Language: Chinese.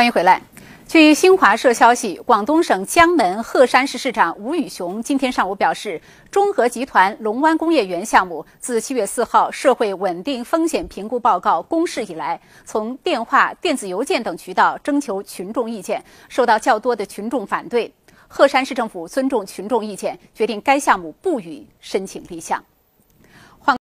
欢迎回来。据新华社消息，广东省江门鹤山市市长吴宇雄今天上午表示，中核集团龙湾工业园项目自七月四号社会稳定风险评估报告公示以来，从电话、电子邮件等渠道征求群众意见，受到较多的群众反对。鹤山市政府尊重群众意见，决定该项目不予申请立项。